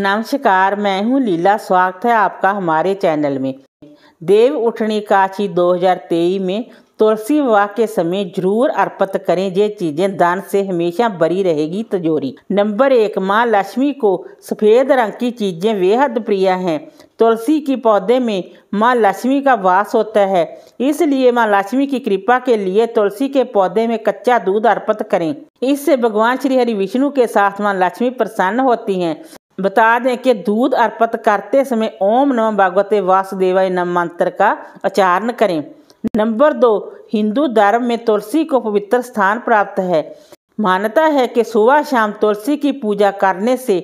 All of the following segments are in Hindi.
नमस्कार मैं हूं लीला स्वागत है आपका हमारे चैनल में देव उठनी काशी 2023 में तुलसी विवाह के समय जरूर अर्पित करें ये चीजें दान से हमेशा बरी रहेगी तजोरी नंबर एक माँ लक्ष्मी को सफ़ेद रंग की चीजें बेहद प्रिय हैं तुलसी की पौधे में माँ लक्ष्मी का वास होता है इसलिए माँ लक्ष्मी की कृपा के लिए तुलसी के पौधे में कच्चा दूध अर्पित करें इससे भगवान श्री हरि विष्णु के साथ माँ लक्ष्मी प्रसन्न होती हैं बता दें कि दूध अर्पित करते समय ओम नम भगवते वासुदेवाय नम मंत्र का उच्चारण करें नंबर दो हिंदू धर्म में तुलसी को पवित्र स्थान प्राप्त है मान्यता है कि सुबह शाम तुलसी की पूजा करने से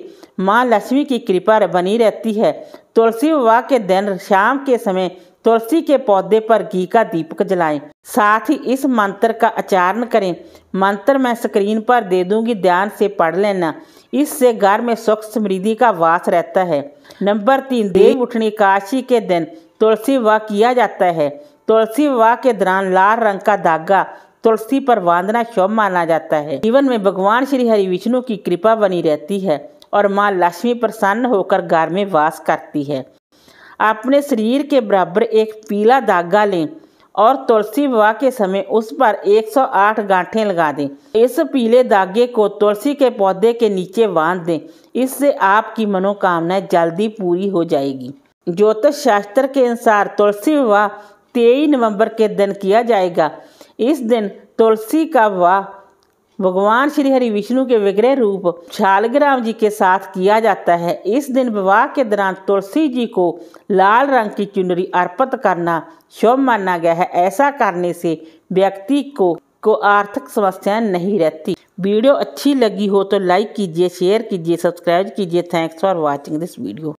माँ लक्ष्मी की कृपा बनी रहती है तुलसी विवाह के दिन शाम के समय तुलसी के पौधे पर घी का दीपक जलाएं साथ ही इस मंत्र का उच्चारण करें मंत्र मैं स्क्रीन पर दे दूंगी ध्यान से पढ़ लेना इससे घर में सुख समृद्धि का वास रहता है नंबर तीन देव उठनी काशी के दिन तुलसी विवाह किया जाता है तुलसी विवाह के दौरान लाल रंग का धागा तुलसी पर बांधना शुभ माना जाता है जीवन में भगवान श्री हरि विष्णु की कृपा बनी रहती है और माँ लक्ष्मी प्रसन्न होकर घर में वास करती है अपने शरीर के बराबर एक पीला धागा लें और तुलसी विवाह के समय उस पर 108 गांठें लगा दें इस पीले धागे को तुलसी के पौधे के नीचे बांध दें इससे आपकी मनोकामनाएं जल्दी पूरी हो जाएगी ज्योतिष शास्त्र के अनुसार तुलसी विवाह तेईस नवंबर के दिन किया जाएगा इस दिन तुलसी का विवाह भगवान श्री हरि विष्णु के विग्रह रूप शालग्राम जी के साथ किया जाता है इस दिन विवाह के दौरान तुलसी जी को लाल रंग की चुनरी अर्पित करना शुभ माना गया है ऐसा करने से व्यक्ति को को आर्थिक समस्याएं नहीं रहती वीडियो अच्छी लगी हो तो लाइक कीजिए शेयर कीजिए सब्सक्राइब कीजिए thanks for watching this video